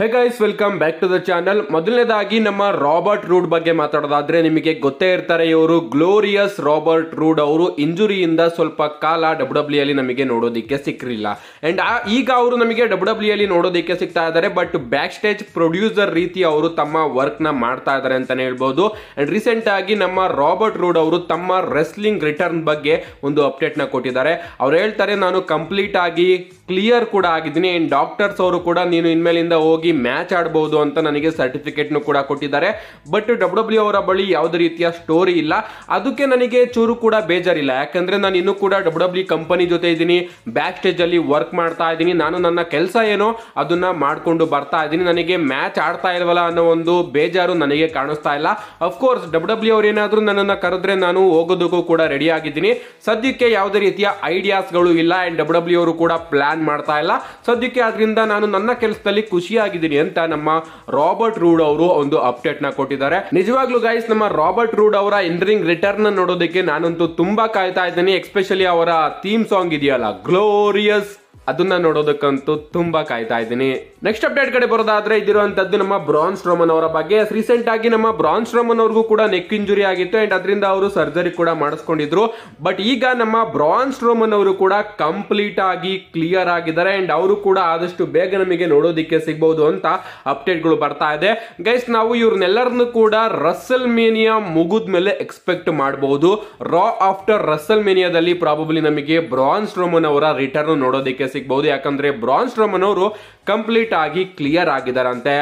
hey guys welcome back to the channel ಮೊದಲನೇದಾಗಿ ನಮ್ಮ Robert rude ಬಗ್ಗೆ ಮಾತಾಡೋದಾದ್ರೆ ನಿಮಗೆ ಗೊತ್ತೇ ಇರ್ತಾರೆ ಇವರು ಗ್ಲೋರಿಯಸ್ ರಾಬರ್ಟ್ ರೂಡ್ ಅವರು ಇಂಜುರಿಯಿಂದ ಸ್ವಲ್ಪ ಕಾಲ ಡಬ್ಲ್ಯೂ ಡಬ್ಲ್ಯೂಯಲ್ಲಿ ನಮಗೆ ನೋಡೋದಕ್ಕೆ ಸಿಕ್ಕಿರಲಿಲ್ಲ ಅಂಡ್ ಈಗ ಅವರು ನಮಗೆ ಡಬ್ಲ್ಯೂ ಅಲ್ಲಿ ನೋಡೋದಕ್ಕೆ ಸಿಗ್ತಾ ಇದ್ದಾರೆ ಬಟ್ ಬ್ಯಾಕ್ ಸ್ಟೇಜ್ ಪ್ರೊಡ್ಯೂಸರ್ ರೀತಿ ಅವರು ತಮ್ಮ ವರ್ಕ್ನ ಮಾಡ್ತಾ ಇದ್ದಾರೆ ಅಂತಲೇ ಹೇಳ್ಬೋದು ಆ್ಯಂಡ್ ಆಗಿ ನಮ್ಮ ರಾಬರ್ಟ್ ರೂಡ್ ಅವರು ತಮ್ಮ ರೆಸ್ಲಿಂಗ್ ರಿಟರ್ನ್ ಬಗ್ಗೆ ಒಂದು ಅಪ್ಡೇಟ್ನ ಕೊಟ್ಟಿದ್ದಾರೆ ಅವ್ರು ಹೇಳ್ತಾರೆ ನಾನು ಕಂಪ್ಲೀಟ್ ಆಗಿ ಕ್ಲಿಯರ್ ಕೂಡ ಆಗಿದ್ದೀನಿ ಆ್ಯಂಡ್ ಡಾಕ್ಟರ್ಸ್ ಅವರು ಕೂಡ ನೀನು ಇನ್ಮೇಲಿಂದ ಹೋಗಿ ಹೋಗಿ ಮ್ಯಾಚ್ ಆಡಬಹುದು ಅಂತ ನನಗೆ ಸರ್ಟಿಫಿಕೇಟ್ನು ಕೂಡ ಕೊಟ್ಟಿದ್ದಾರೆ ಬಟ್ ಡಬ್ಲ್ಯೂ e ಅವರ ಬಳಿ ಯಾವುದೇ ರೀತಿಯ ಸ್ಟೋರಿ ಇಲ್ಲ ಅದಕ್ಕೆ ನನಗೆ ಚೂರು ಕೂಡ ಬೇಜಾರಿಲ್ಲ ಯಾಕಂದ್ರೆ ನಾನು ಇನ್ನೂ ಕೂಡ ಡಬ್ಲ್ಯೂ ಕಂಪನಿ e ಜೊತೆ ಇದ್ದೀನಿ ಬ್ಯಾಕ್ ಸ್ಟೇಜ್ ಅಲ್ಲಿ ವರ್ಕ್ ಮಾಡ್ತಾ ಇದ್ದೀನಿ ನಾನು ನನ್ನ ಕೆಲಸ ಏನೋ ಅದನ್ನ ಮಾಡಿಕೊಂಡು ಬರ್ತಾ ಇದ್ದೀನಿ ನನಗೆ ಮ್ಯಾಚ್ ಆಡ್ತಾ ಇಲ್ವಲ್ಲ ಅನ್ನೋ ಒಂದು ಬೇಜಾರು ನನಗೆ ಕಾಣಿಸ್ತಾ ಇಲ್ಲ ಅಫ್ಕೋರ್ಸ್ ಡಬ್ಲ್ಯೂ ಡಬ್ಲ್ಯೂ ಅವ್ರು ಏನಾದರೂ ನನ್ನನ್ನು ಕರೆದ್ರೆ ನಾನು ಹೋಗೋದಕ್ಕೂ ಕೂಡ ರೆಡಿ ಆಗಿದ್ದೀನಿ ಸದ್ಯಕ್ಕೆ ಯಾವುದೇ ರೀತಿಯ ಐಡಿಯಾಸ್ಗಳು ಇಲ್ಲ ಆ್ಯಂಡ್ ಡಬ್ಲ್ಯೂ ಡಬ್ಲ್ಯೂ ಅವರು ಕೂಡ ಪ್ಲಾನ್ ಮಾಡ್ತಾ ಇಲ್ಲ ಸದ್ಯಕ್ಕೆ ಅದರಿಂದ ನಾನು ನನ್ನ ಕೆಲಸದಲ್ಲಿ ಖುಷಿಯಾಗಿ ಹಾಕಿದ್ದೀನಿ ಅಂತ ನಮ್ಮ ರಾಬರ್ಟ್ ರೂಡ್ ಅವರು ಒಂದು ಅಪ್ಡೇಟ್ ನ ಕೊಟ್ಟಿದ್ದಾರೆ ನಿಜವಾಗ್ಲೂ ಗೈಸ್ ನಮ್ಮ ರಾಬರ್ಟ್ ರೂಡ್ ಅವರ ಎಂಟ್ರಿಂಗ್ ರಿಟರ್ನ್ ನೋಡೋದಕ್ಕೆ ನಾನಂತೂ ತುಂಬಾ ಕಾಯ್ತಾ ಇದ್ದೀನಿ ಎಸ್ಪೆಷಲಿ ಅವರ ಥೀಮ್ ಸಾಂಗ್ ಇದೆಯಲ್ಲ ಗ್ಲೋರಿಯಸ್ ಅದನ್ನ ನೋಡೋದಕ್ಕಂತೂ ತುಂಬಾ ಕಾಯ್ತಾ ಇದ್ದೀನಿ ನೆಕ್ಸ್ಟ್ ಅಪ್ಡೇಟ್ ಕಡೆ ಬರೋದಾದ್ರೆ ಇದಿರುವಂತದ್ದು ನಮ್ಮ ಬ್ರಾನ್ಸ್ ರೋಮನ್ ಅವರ ಬಗ್ಗೆ ರೀಸೆಂಟ್ ಆಗಿ ನಮ್ಮ ಬ್ರಾನ್ಸ್ ರೋಮನ್ ಅವ್ರಿಗೂ ಕೂಡ ನೆಕ್ ಇಂಜುರಿ ಆಗಿತ್ತು ಅಂಡ್ ಅದರಿಂದ ಅವರು ಸರ್ಜರಿ ಕೂಡ ಮಾಡಿಸ್ಕೊಂಡಿದ್ರು ಬಟ್ ಈಗ ನಮ್ಮ ಬ್ರಾನ್ಸ್ ರೋಮನ್ ಅವರು ಕೂಡ ಕಂಪ್ಲೀಟ್ ಆಗಿ ಕ್ಲಿಯರ್ ಆಗಿದ್ದಾರೆ ಅಂಡ್ ಅವರು ಕೂಡ ಆದಷ್ಟು ಬೇಗ ನಮಗೆ ನೋಡೋದಿಕ್ಕೆ ಸಿಗಬಹುದು ಅಂತ ಅಪ್ಡೇಟ್ಗಳು ಬರ್ತಾ ಇದೆ ಗೈಸ್ ನಾವು ಇವ್ರನ್ನೆಲ್ಲರನ್ನು ಕೂಡ ರಸಲ್ ಮೇನಿಯಾ ಮುಗಿದ ಮೇಲೆ ಎಕ್ಸ್ಪೆಕ್ಟ್ ಮಾಡಬಹುದು ರಾ ಆಫ್ಟರ್ ರಸಲ್ ಮೇನಿಯಾದಲ್ಲಿ ಪ್ರಾಬಬ್ಲಿ ನಮಗೆ ಬ್ರಾನ್ಸ್ ರೋಮನ್ ಅವರ ರಿಟರ್ನ್ ನೋಡೋದಕ್ಕೆ ಸಿಗ್ಬಹುದು ಯಾಕಂದ್ರೆ ಬ್ರಾನ್ಸ್ ರೋಮನ್ ಅವರು ಕಂಪ್ಲೀಟ್ ಆಗಿ ಕ್ಲಿಯರ್ ಆಗಿದ್ದಾರಂತೆ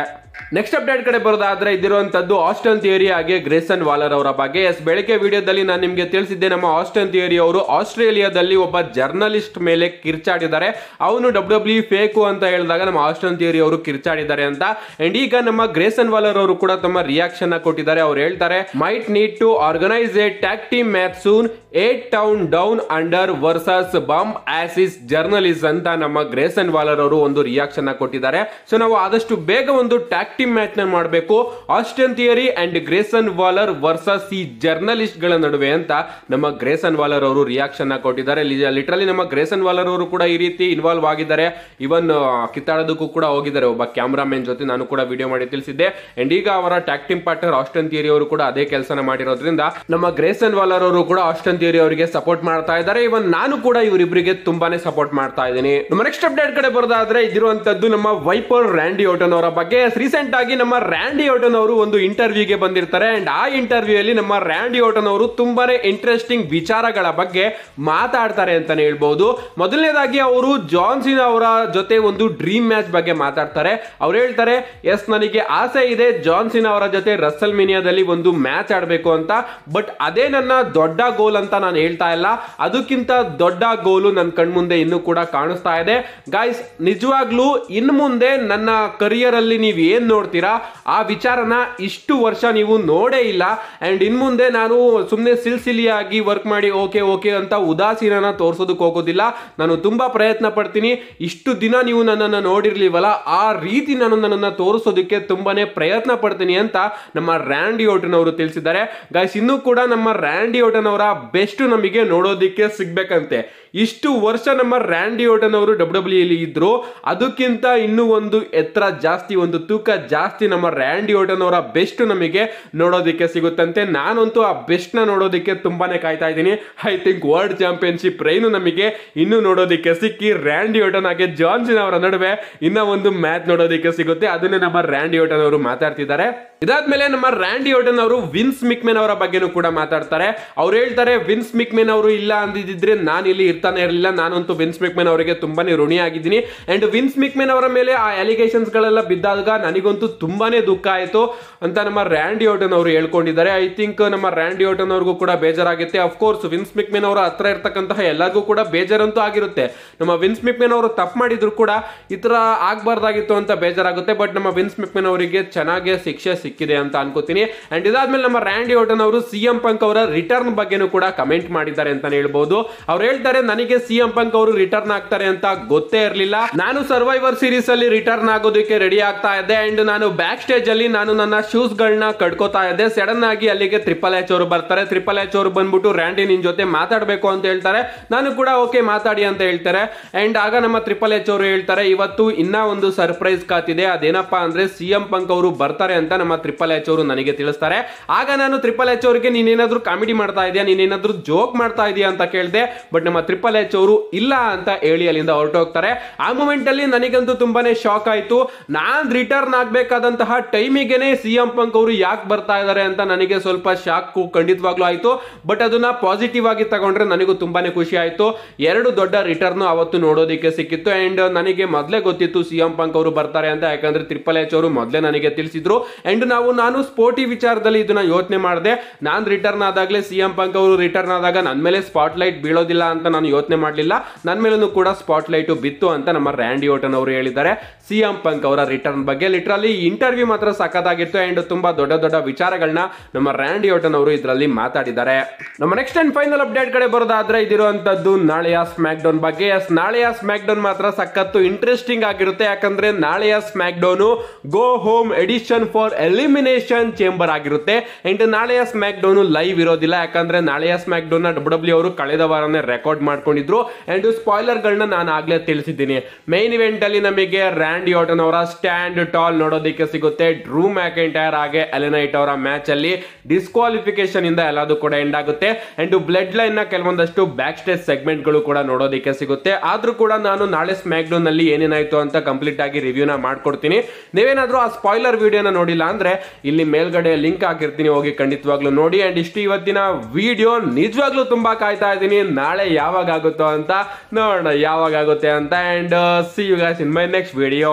ನೆಕ್ಸ್ಟ್ ಅಪ್ಡೇಟ್ ಕಡೆ ಬರೋದಾದ್ರೆ ಇದಿರುವಂತದ್ದು ಆಸ್ಟನ್ ಥಿಯರಿ ಹಾಗೆ ಗ್ರೇಸನ್ ವಾಲರ್ ಅವರ ಬಗ್ಗೆ ಎಸ್ ಬೆಳಗ್ಗೆ ವಿಡಿಯೋದಲ್ಲಿ ನಾನು ನಿಮಗೆ ತಿಳಿಸಿದ್ದೆ ನಮ್ಮ ಆಸ್ಟನ್ ಥಿಯರಿ ಅವರು ಆಸ್ಟ್ರೇಲಿಯಾದಲ್ಲಿ ಒಬ್ಬ ಜರ್ನಲಿಸ್ಟ್ ಮೇಲೆ ಕಿರ್ಚಾಡಿದ್ದಾರೆ ಅವನು ಡಬ್ಲ್ಯೂ e ಫೇಕು ಅಂತ ಹೇಳಿದಾಗ ನಮ್ಮ ಆಸ್ಟನ್ ಥಿಯರಿ ಅವರು ಕಿರ್ಚಾಡಿದ್ದಾರೆ ಅಂತ ಅಂಡ್ ಈಗ ನಮ್ಮ ಗ್ರೇಸನ್ ವಾಲರ್ ಅವರು ಕೂಡ ತಮ್ಮ ರಿಯಾಕ್ಷನ್ ಕೊಟ್ಟಿದ್ದಾರೆ ಅವ್ರು ಹೇಳ್ತಾರೆ might need to organize a tag team match soon at town down under versus bomb Aussies journalist ಅಂತ ನಮ್ಮ ಗ್ರೇಸನ್ ವಾಲರ್ ಅವರು ಒಂದು ರಿಯಾಕ್ಷನ್ ಕೊಟ್ಟಿದ್ದಾರೆ ಸೊ ನಾವು ಆದಷ್ಟು ಬೇಗ ಒಂದು ಟ್ಯಾಕ್ ಆಕ್ಟಿವ್ ಮ್ಯಾಚ್ ನ ಮಾಡಬೇಕು Austin Theory and Grayson Waller versus ಈ ಜರ್ನಲಿಸ್ಟ್ ಗಳ ನಡುವೆ ಅಂತ ನಮ್ಮ ಗ್ರೇಸನ್ ವಾಲರ್ ಅವರು ರಿಯಾಕ್ಷನ್ ಕೊಟ್ಟಿದ್ದಾರೆ ಲಿಟ್ರಲಿ ನಮ್ಮ ಗ್ರೇಸನ್ ವಾಲರ್ ಅವರು ಕೂಡ ಈ ರೀತಿ ಇನ್ವಾಲ್ವ್ ಆಗಿದ್ದಾರೆ ಇವನ್ ಕಿತ್ತಾಡೋದಕ್ಕೂ ಕೂಡ ಹೋಗಿದ್ದಾರೆ ಒಬ್ಬ ಕ್ಯಾಮ್ರಾಮನ್ ಜೊತೆ ನಾನು ಕೂಡ ವಿಡಿಯೋ ಮಾಡಿ ತಿಳಿಸಿದ್ದೆ ಅಂಡ್ ಈಗ ಅವರ ಟ್ಯಾಕ್ಟಿಮ್ ಪಾರ್ಟ್ನರ್ ಆಸ್ಟನ್ ಥಿಯರಿ ಅವರು ಕೂಡ ಅದೇ ಕೆಲಸನ ಮಾಡಿರೋದ್ರಿಂದ ನಮ್ಮ ಗ್ರೇಸನ್ ವಾಲರ್ ಅವರು ಕೂಡ ಆಸ್ಟನ್ ಥಿಯರಿ ಅವರಿಗೆ ಸಪೋರ್ಟ್ ಮಾಡ್ತಾ ಇದ್ದಾರೆ ಇವನ್ ನಾನು ಕೂಡ ಇವರಿಬ್ಬರಿಗೆ ತುಂಬಾನೇ ಸಪೋರ್ಟ್ ಮಾಡ್ತಾ ಇದ್ದೀನಿ ನಮ್ಮ ನೆಕ್ಸ್ಟ್ ಅಪ್ಡೇಟ್ ಕಡೆ ಬರೋದಾದ್ರೆ ಇದಿರುವಂತದ್ದು ನಮ್ಮ ವೈಪರ್ ರ್ಯಾಂಡಿ ಓಟನ್ ಅವರ ಬಗ್ಗೆ ಶ್ರೀ ರೀಸೆಂಟ್ ಆಗಿ ನಮ್ಮ ರ್ಯಾಂಡಿ ಓಟನ್ ಅವರು ಒಂದು ಇಂಟರ್ವ್ಯೂಗೆ ಬಂದಿರ್ತಾರೆ ಅಂಡ್ ಆ ಇಂಟರ್ವ್ಯೂ ಅಲ್ಲಿ ನಮ್ಮ ರ್ಯಾಂಡಿ ಓಟನ್ ಅವರು ತುಂಬಾನೇ ಇಂಟ್ರೆಸ್ಟಿಂಗ್ ವಿಚಾರಗಳ ಬಗ್ಗೆ ಮಾತಾಡ್ತಾರೆ ಅಂತಾನೆ ಹೇಳ್ಬಹುದು ಮೊದಲನೇದಾಗಿ ಅವರು ಜಾನ್ಸಿನ್ ಅವರ ಜೊತೆ ಒಂದು ಡ್ರೀಮ್ ಮ್ಯಾಚ್ ಬಗ್ಗೆ ಮಾತಾಡ್ತಾರೆ ಅವ್ರು ಹೇಳ್ತಾರೆ ಎಸ್ ನನಗೆ ಆಸೆ ಇದೆ ಜಾನ್ಸಿನ್ ಅವರ ಜೊತೆ ರಸ್ಸಲ್ ಮಿನಿಯಾದಲ್ಲಿ ಒಂದು ಮ್ಯಾಚ್ ಆಡಬೇಕು ಅಂತ ಬಟ್ ಅದೇ ನನ್ನ ದೊಡ್ಡ ಗೋಲ್ ಅಂತ ನಾನು ಹೇಳ್ತಾ ಇಲ್ಲ ಅದಕ್ಕಿಂತ ದೊಡ್ಡ ಗೋಲು ನನ್ನ ಕಣ್ಮುಂದೆ ಇನ್ನೂ ಕೂಡ ಕಾಣಿಸ್ತಾ ಇದೆ ಗಾಯ್ಸ್ ನಿಜವಾಗ್ಲೂ ಇನ್ನು ಮುಂದೆ ನನ್ನ ಕರಿಯರ್ ಅಲ್ಲಿ ನೀವು ಏನ್ ನೋಡ್ತೀರಾ ಆ ವಿಚಾರನ ಇಷ್ಟು ವರ್ಷ ನೀವು ನೋಡೇ ಇಲ್ಲ ಆ್ಯಂಡ್ ಇನ್ ಮುಂದೆ ನಾನು ಸುಮ್ಮನೆ ಸಿಲ್ಸಿಲಿಯಾಗಿ ವರ್ಕ್ ಮಾಡಿ ಓಕೆ ಓಕೆ ಅಂತ ಉದಾಸೀನ ತೋರಿಸೋದಕ್ಕೆ ಹೋಗೋದಿಲ್ಲ ನಾನು ತುಂಬ ಪ್ರಯತ್ನ ಪಡ್ತೀನಿ ಇಷ್ಟು ದಿನ ನೀವು ನನ್ನನ್ನು ನೋಡಿರ್ಲಿವಲ್ಲ ಆ ರೀತಿ ನಾನು ನನ್ನನ್ನು ತೋರಿಸೋದಕ್ಕೆ ತುಂಬಾ ಪ್ರಯತ್ನ ಪಡ್ತೀನಿ ಅಂತ ನಮ್ಮ ರ್ಯಾಂಡಿ ಓಟನ್ ಅವರು ತಿಳಿಸಿದ್ದಾರೆ ಗಾಯ್ಸ್ ಇನ್ನೂ ಕೂಡ ನಮ್ಮ ರ್ಯಾಂಡಿ ಓಟನ್ ಅವರ ಬೆಸ್ಟ್ ನಮಗೆ ನೋಡೋದಕ್ಕೆ ಸಿಗ್ಬೇಕಂತೆ ಇಷ್ಟು ವರ್ಷ ನಮ್ಮ ರ್ಯಾಂಡಿ ಓಟನವರು ಅವರು ಡಬ್ಲ್ಯೂ ಡಬ್ಲ್ಯೂ ಇದ್ರು ಅದಕ್ಕಿಂತ ಇನ್ನೂ ಒಂದು ಎತ್ತರ ಜಾಸ್ತಿ ಒಂದು ತೂಕ ಜಾಸ್ತಿ ನಮ್ಮ ರ್ಯಾಂಡಿ ಓಟನ್ ಅವರ ಬೆಸ್ಟ್ ನಮಗೆ ನೋಡೋದಕ್ಕೆ ಸಿಗುತ್ತಂತೆ ನಾನಂತೂ ಆ ನ ನೋಡೋದಕ್ಕೆ ತುಂಬಾನೇ ಕಾಯ್ತಾ ಇದ್ದೀನಿ I think world championship reign ನಮಗೆ ಇನ್ನು ನೋಡೋದಕ್ಕೆ ಸಿಕ್ಕಿ ರ್ಯಾಂಡಿ ಓಟನ್ ಹಾಗೆ ಜಾನ್ಸನ್ ಅವರ ನಡುವೆ ಇನ್ನ ಒಂದು ಮ್ಯಾಚ್ ನೋಡೋದಕ್ಕೆ ಸಿಗುತ್ತೆ ಅದನ್ನೇ ನಮ್ಮ ರ್ಯಾಂಡಿ ಓಟನ್ ಅವರು ಮಾತಾಡ್ತಿದ್ದಾರೆ ಇದಾದ್ಮೇಲೆ ನಮ್ಮ ರ್ಯಾಂಡಿ ಓಟನ್ ಅವರು ವಿನ್ಸ್ ಮಿಕ್ಮೆನ್ ಅವರ ಬಗ್ಗೆನೂ ಕೂಡ ಮಾತಾಡ್ತಾರೆ ಅವ್ರು ಹೇಳ್ತಾರೆ ವಿನ್ಸ್ ಮಿಕ್ಮೆನ್ ಅವರು ಇಲ್ಲ ಅಂದಿದ್ರೆ ನಾನು ಇಲ್ಲಿ ಇರ್ತಾನೆ ಇರಲಿಲ್ಲ ನಾನಂತೂ ವಿನ್ಸ್ ಮಿಕ್ಮೆನ್ ಅವರಿಗೆ ತುಂಬಾನೇ ಋಣಿಯಾಗಿದ್ದೀನಿ ಅಂಡ್ ವಿನ್ಸ್ ಮಿಕ್ಮೆನ್ ಅವರ ಮೇಲೆ ಆ ಅಲಿಗೇಷನ್ಸ್ ಗಳೆಲ್ಲ ಬಿದ್ದಾಗ ನನಗೆ ಅವರಿಗಂತೂ ತುಂಬಾ ದುಃಖ ಆಯಿತು ಅಂತ ನಮ್ಮ ರ್ಯಾಂಡಿ ಓಟನ್ ಅವರು ಹೇಳ್ಕೊಂಡಿದ್ದಾರೆ ಐ ಥಿಂಕ್ ನಮ್ಮ ರ್ಯಾಂಡಿ ಓಟನ್ ಅವ್ರಿಗೂ ಕೂಡ ಬೇಜಾರಾಗುತ್ತೆ ಅಫ್ಕೋರ್ಸ್ ವಿನ್ಸ್ ಮಿಕ್ಮೆನ್ ಅವರ ಹತ್ರ ಇರ್ತಕ್ಕಂತಹ ಎಲ್ಲರಿಗೂ ಕೂಡ ಬೇಜಾರಂತೂ ಆಗಿರುತ್ತೆ ನಮ್ಮ ವಿನ್ಸ್ ಮಿಕ್ಮೆನ್ ಅವರು ತಪ್ಪು ಮಾಡಿದ್ರು ಕೂಡ ಈ ಥರ ಆಗಬಾರ್ದಾಗಿತ್ತು ಅಂತ ಬೇಜಾರಾಗುತ್ತೆ ಬಟ್ ನಮ್ಮ ವಿನ್ಸ್ ಮಿಕ್ಮೆನ್ ಅವರಿಗೆ ಚೆನ್ನಾಗಿ ಶಿಕ್ಷೆ ಸಿಕ್ಕಿದೆ ಅಂತ ಅನ್ಕೋತೀನಿ ಆ್ಯಂಡ್ ಇದಾದ್ಮೇಲೆ ನಮ್ಮ ರ್ಯಾಂಡಿ ಓಟನ್ ಅವರು ಸಿ ಎಂ ಪಂಕ್ ಅವರ ರಿಟರ್ನ್ ಬಗ್ಗೆನೂ ಕೂಡ ಕಮೆಂಟ್ ಮಾಡಿದ್ದಾರೆ ಅಂತಾನೆ ಹೇಳ್ಬೋದು ಅವ್ರು ಹೇಳ್ತಾರೆ ನನಗೆ ಸಿ ಎಂ ಪಂಕ್ ಅವರು ರಿಟರ್ನ್ ಆಗ್ತಾರೆ ಅಂತ ಗೊತ್ತೇ ಇರಲಿಲ್ಲ ನಾನು ಸರ್ವೈವರ್ ಸೀರೀಸ್ ಅಲ್ಲಿ ರಿಟರ್ನ್ ಆಗೋದಕ್ಕೆ ರೆಡಿ ಆಗ್ತಾ ಇದ್ದೆ ಅಂಡ್ ನಾನು ಬ್ಯಾಕ್ ಸ್ಟೇಜ್ ಅಲ್ಲಿ ನಾನು ನನ್ನ ಗಳನ್ನ ಕಡ್ಕೋತಾ ಇದ್ದೆ ಸಡನ್ ಆಗಿ ಅಲ್ಲಿಗೆ ತ್ರಿಪಲ್ ಎಚ್ ಅವರು ಬರ್ತಾರೆ ತ್ರಿಪಲ್ ಎಚ್ ಅವರು ಬಂದ್ಬಿಟ್ಟು ರ್ಯಾಂಡಿ ನಿನ್ ಜೊತೆ ಮಾತಾಡಬೇಕು ಅಂತ ಹೇಳ್ತಾರೆ ನಾನು ಕೂಡ ಓಕೆ ಮಾತಾಡಿ ಅಂತ ಹೇಳ್ತಾರೆ ಅಂಡ್ ಆಗ ನಮ್ಮ ತ್ರಿಪಲ್ ಎಚ್ ಅವರು ಹೇಳ್ತಾರೆ ಇವತ್ತು ಇನ್ನ ಒಂದು ಸರ್ಪ್ರೈಸ್ ಕಾತಿದೆ ಅದೇನಪ್ಪ ಅಂದ್ರೆ ಸಿ ಎಂ ಪಂಕ್ ಅವರು ಬರ್ತಾರೆ ಅಂತ ನಮ್ಮ ತ್ರಿಪಲ್ ಎಚ್ ಅವರು ನನಗೆ ತಿಳಿಸ್ತಾರೆ ಆಗ ನಾನು ತ್ರಿಪಲ್ ಎಚ್ ನೀನ್ ನೀನೇನಾದರೂ ಕಾಮಿಡಿ ಮಾಡ್ತಾ ಇದೆಯಾ ನೀನೇನಾದರೂ ಜೋಕ್ ಮಾಡ್ತಾ ಇದೆಯಾ ಅಂತ ಕೇಳಿದೆ ಬಟ್ ನಮ್ಮ ತ್ರಿಪಲ್ ಎಚ್ ಅವರು ಇಲ್ಲ ಅಂತ ಹೇಳಿ ಅಲ್ಲಿಂದ ಹೊರಟೋಗ್ತಾರೆ ಆ ಅಲ್ಲಿ ನನಗಂತೂ ತುಂಬಾನೇ ಶಾಕ್ ಆಯಿತು ನಾನು ರಿಟರ್ನ್ ಆನ್ ಆಗಬೇಕಾದಂತಹ ಟೈಮಿಗೆನೆ ಸಿ ಎಂ ಪಂಕ್ ಅವರು ಯಾಕೆ ಬರ್ತಾ ಇದ್ದಾರೆ ಅಂತ ನನಗೆ ಸ್ವಲ್ಪ ಶಾಕ್ ಖಂಡಿತವಾಗ್ಲೂ ಆಯಿತು ಬಟ್ ಅದನ್ನ ಪಾಸಿಟಿವ್ ಆಗಿ ತಗೊಂಡ್ರೆ ನನಗೂ ತುಂಬಾನೇ ಖುಷಿ ಆಯಿತು ಎರಡು ದೊಡ್ಡ ರಿಟರ್ನ್ ಅವತ್ತು ನೋಡೋದಿಕ್ಕೆ ಸಿಕ್ಕಿತ್ತು ಅಂಡ್ ನನಗೆ ಮೊದಲೇ ಗೊತ್ತಿತ್ತು ಸಿ ಎಂ ಪಂಕ್ ಅವರು ಬರ್ತಾರೆ ಅಂತ ಯಾಕಂದ್ರೆ ತ್ರಿಪಲ್ ಎಚ್ ಅವರು ಮೊದಲೇ ನನಗೆ ತಿಳಿಸಿದ್ರು ಅಂಡ್ ನಾವು ನಾನು ಸ್ಪೋರ್ಟಿ ವಿಚಾರದಲ್ಲಿ ಇದನ್ನ ಯೋಚನೆ ಮಾಡಿದೆ ನಾನು ರಿಟರ್ನ್ ಆದಾಗಲೇ ಸಿ ಎಂ ಪಂಕ್ ಅವರು ರಿಟರ್ನ್ ಆದಾಗ ನನ್ನ ಮೇಲೆ ಸ್ಪಾಟ್ ಲೈಟ್ ಬೀಳೋದಿಲ್ಲ ಅಂತ ನಾನು ಯೋಚನೆ ಮಾಡಲಿಲ್ಲ ನನ್ನ ಮೇಲೂ ಕೂಡ ಸ್ಪಾಟ್ ಲೈಟ್ ಬಿತ್ತು ಅಂತ ನಮ್ಮ ರ್ಯಾಂಡಿ ಓಟನ್ ಅವರು ಹೇಳಿದ್ದಾರೆ ಸಿಎಂ ಪಂಕ್ ಅವರ ರಿಟರ್ನ್ ಬಗ್ಗೆ ಇದರಲ್ಲಿ ಇಂಟರ್ವ್ಯೂ ಮಾತ್ರ ಸಖತ್ತಾಗಿತ್ತು ಅಂಡ್ ತುಂಬಾ ದೊಡ್ಡ ದೊಡ್ಡ ವಿಚಾರಗಳನ್ನ ನಮ್ಮ ರ್ಯಾಂಡಿ ಓಟನ್ ಅವರು ಇದರಲ್ಲಿ ಮಾತಾಡಿದ್ದಾರೆ ನಮ್ಮ ನೆಕ್ಸ್ಟ್ ಅಂಡ್ ಫೈನಲ್ ಅಪ್ಡೇಟ್ ಕಡೆ ಬರೋದಾದ್ರೆ ಇದಿರುವಂತದ್ದು ನಾಳೆಯ ಸ್ಮ್ಯಾಕ್ ಡೌನ್ ಬಗ್ಗೆ ಎಸ್ ನಾಳೆಯ ಸ್ಮ್ಯಾಕ್ ಡೌನ್ ಮಾತ್ರ ಸಖತ್ತು ಇಂಟ್ರೆಸ್ಟಿಂಗ್ ಆಗಿರುತ್ತೆ ಯಾಕಂದ್ರೆ ನಾಳೆಯ smack go home edition for Elimination Chamber ಆಗಿರುತ್ತೆ ಅಂಡ್ ನಾಳೆಯ ಸ್ಮ್ಯಾಕ್ ಲೈವ್ ಇರೋದಿಲ್ಲ ಯಾಕಂದ್ರೆ ನಾಳೆಯ ಸ್ಮ್ಯಾಕ್ ಡೌನ್ ಡಬ್ಲ್ಯೂ ಡಬ್ಲ್ಯೂ ಅವರು ಕಳೆದ ವಾರನೇ ರೆಕಾರ್ಡ್ ಮಾಡ್ಕೊಂಡಿದ್ರು ಅಂಡ್ ಆ್ಯಂಡ್ ಗಳನ್ನ ನಾನು ಆಗ್ಲೇ ತಿಳಿಸಿದ್ದೀನಿ ಮೈನ್ ಅಲ್ಲಿ ನಮಗೆ ರ್ಯಾಂಡ್ ಆಟನ್ ಅವರ ಸ್ಟ್ಯಾಂಡ್ ಟಾಲ್ ನೋಡೋದಿಕ್ಕೆ ನೋಡೋದಕ್ಕೆ ಸಿಗುತ್ತೆ ಡ್ರೂ ಮ್ಯಾಕ್ ಎಂಟೈರ್ ಹಾಗೆ ಅಲೆನೈಟ್ ಅವರ ಮ್ಯಾಚ್ ಅಲ್ಲಿ ಡಿಸ್ಕ್ವಾಲಿಫಿಕೇಶನ್ ಇಂದ ಎಲ್ಲದೂ ಕೂಡ ಎಂಡ್ ಆಗುತ್ತೆ ಅಂಡ್ ಬ್ಲಡ್ ಲೈನ್ ನ ಕೆಲವೊಂದಷ್ಟು ಬ್ಯಾಕ್ ಸ್ಟೇಜ್ ಸೆಗ್ಮೆಂಟ್ ಗಳು ಕೂಡ ನೋಡೋದಕ್ಕೆ ಸಿಗುತ್ತೆ ಆದ್ರೂ ಕೂಡ ನಾನು ನಾಳೆ ಸ್ಮ್ಯಾಕ್ ನಲ್ಲಿ ಏನೇನಾಯ್ತು ಅಂತ ಕಂಪ್ಲೀಟ್ ಆಗಿ ನ ಮಾಡ್ಕೊಡ್ತೀನಿ ನೀವೇನಾದ್ರೂ ಆ ಸ್ಪಾಯ್ಲರ್ ವಿಡಿಯೋನ ನೋಡಿಲ್ಲ ಅಂದ್ರೆ ಇಲ್ಲಿ ಮೇಲ್ಗಡೆ ಲಿಂಕ್ ಹಾಕಿರ್ತೀನಿ ಹೋಗಿ ಖಂಡಿತವಾಗ್ಲೂ ನೋಡಿ ಅಂಡ್ ಇಷ್ಟು ಇವತ್ತಿನ ವಿಡಿಯೋ ನಿಜವಾಗ್ಲೂ ತುಂಬಾ ಕಾಯ್ತಾ ಇದ್ದೀನಿ ನಾಳೆ ಯಾವಾಗ ಆಗುತ್ತೋ ಅಂತ ನೋಡೋಣ ಯಾವಾಗ ಆಗುತ್ತೆ ಅಂತ and see you guys in my next video